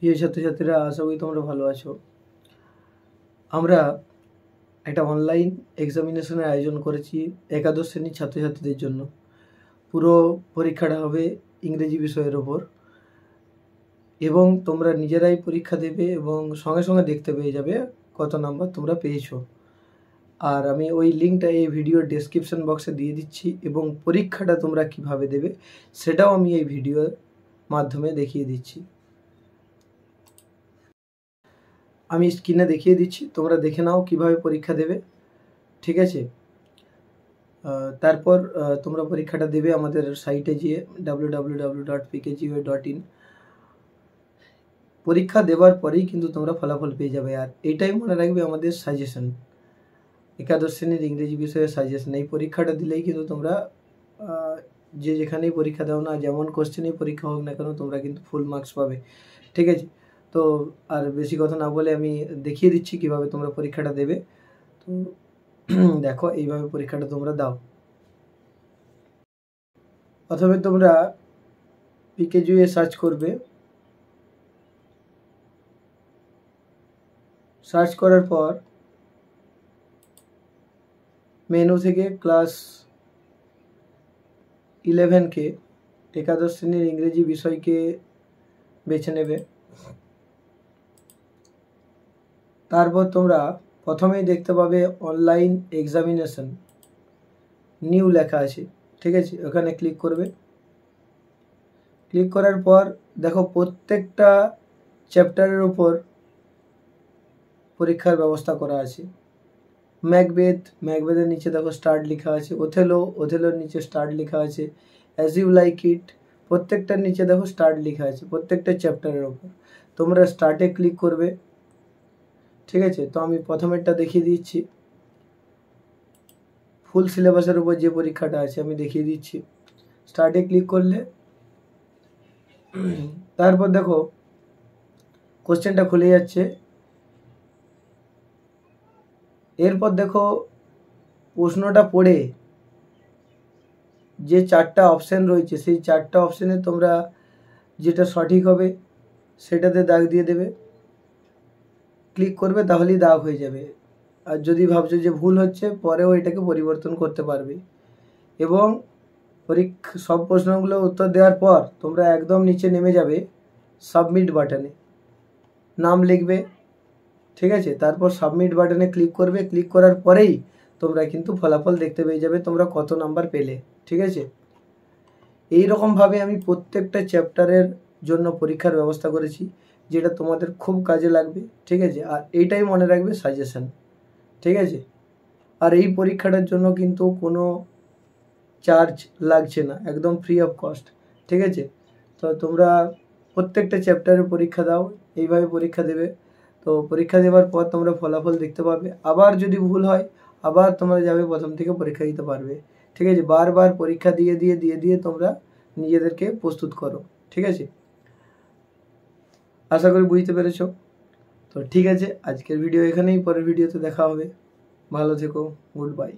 প্রিয় ছাত্রছাত্রীরা আশা করি তোমরা ভালো আছো আমরা একটা অনলাইন এক্সামিনেশনের আয়োজন করেছি একাদশ শ্রেণীর ছাত্রছাত্রীদের জন্য পুরো পরীক্ষাটা হবে ইংরেজি বিষয়ের ওপর এবং তোমরা নিজেরাই পরীক্ষা দেবে এবং সঙ্গে সঙ্গে দেখতে পেয়ে যাবে কত নাম্বার তোমরা পেয়েছো আর আমি ওই লিঙ্কটা এই ভিডিওর ডেসক্রিপশন বক্সে দিয়ে দিচ্ছি এবং পরীক্ষাটা তোমরা কিভাবে দেবে সেটাও আমি এই ভিডিওর মাধ্যমে দেখিয়ে দিচ্ছি আমি স্ক্রিনে দেখিয়ে দিচ্ছি তোমরা দেখে নাও কিভাবে পরীক্ষা দেবে ঠিক আছে তারপর তোমরা পরীক্ষাটা দেবে আমাদের সাইটে গিয়ে ডাব্লু ডট ডট ইন পরীক্ষা দেওয়ার পরেই কিন্তু তোমরা ফলাফল পেয়ে যাবে আর এটাই মনে রাখবে আমাদের সাজেশন একাদশ শ্রেণীর ইংরেজি বিষয়ে সাজেশন এই পরীক্ষাটা দিলেই কিন্তু তোমরা যে যেখানেই পরীক্ষা দাও না যেমন কোশ্চেনেই পরীক্ষা হোক না কেন তোমরা কিন্তু ফুল মার্কস পাবে ঠিক আছে তো আর বেশি কথা না বলে আমি দেখিয়ে দিচ্ছি কিভাবে তোমরা পরীক্ষাটা দেবে তো দেখো এইভাবে পরীক্ষাটা তোমরা দাও প্রথমে তোমরা পিকেজুয়ে সার্চ করবে সার্চ করার পর মেনু থেকে ক্লাস ইলেভেনকে একাদশ শ্রেণীর ইংরেজি বিষয়কে বেছে নেবে তারপর তোমরা প্রথমেই দেখতে পাবে অনলাইন এক্সামিনেশন নিউ লেখা আছে ঠিক আছে ওখানে ক্লিক করবে ক্লিক করার পর দেখো প্রত্যেকটা চ্যাপ্টারের উপর পরীক্ষার ব্যবস্থা করা আছে ম্যাকবেথ ম্যাকবেথের নিচে দেখো স্টার্ট লেখা আছে ওথেলো ওথেলোর নিচে স্টার্ট লেখা আছে অ্যাজ ইউ লাইক ইট প্রত্যেকটার নিচে দেখো স্টার্ট লেখা আছে প্রত্যেকটা চ্যাপ্টারের ওপর তোমরা স্টার্টে ক্লিক করবে ঠিক আছে তো আমি প্রথমেরটা দেখিয়ে দিচ্ছি ফুল সিলেবাসের উপর যে পরীক্ষাটা আছে আমি দেখিয়ে দিচ্ছি স্টার্টে ক্লিক করলে তারপর দেখো কোশ্চেনটা খুলে যাচ্ছে এরপর দেখো প্রশ্নটা পড়ে যে চারটা অপশান রয়েছে সেই চারটা অপশানে তোমরা যেটা সঠিক হবে সেটাতে দাগ দিয়ে দেবে ক্লিক করবে তাহলেই দাগ হয়ে যাবে আর যদি ভাবছো যে ভুল হচ্ছে পরেও এটাকে পরিবর্তন করতে পারবে এবং পরীক্ষা সব প্রশ্নগুলো উত্তর দেওয়ার পর তোমরা একদম নিচে নেমে যাবে সাবমিট বাটনে নাম লিখবে ঠিক আছে তারপর সাবমিট বাটনে ক্লিক করবে ক্লিক করার পরেই তোমরা কিন্তু ফলাফল দেখতে পেয়ে যাবে তোমরা কত নাম্বার পেলে ঠিক আছে এই রকমভাবে আমি প্রত্যেকটা চ্যাপ্টারের জন্য পরীক্ষার ব্যবস্থা করেছি যেটা তোমাদের খুব কাজে লাগবে ঠিক আছে আর এইটাই মনে রাখবে সাজেশান ঠিক আছে আর এই পরীক্ষাটার জন্য কিন্তু কোনো চার্জ লাগছে না একদম ফ্রি অফ কস্ট ঠিক আছে তো তোমরা প্রত্যেকটা চ্যাপ্টারে পরীক্ষা দাও এইভাবে পরীক্ষা দেবে তো পরীক্ষা দেওয়ার পর তোমরা ফলাফল দেখতে পাবে আবার যদি ভুল হয় আবার তোমরা যাবে প্রথম থেকে পরীক্ষা দিতে পারবে ঠিক আছে বারবার পরীক্ষা দিয়ে দিয়ে দিয়ে দিয়ে তোমরা নিজেদেরকে প্রস্তুত করো ঠিক আছে আশা করি বুঝতে পেরেছো তো ঠিক আছে আজকের ভিডিও এখানেই পরের ভিডিওতে দেখা হবে ভালো থেকো গুড বাই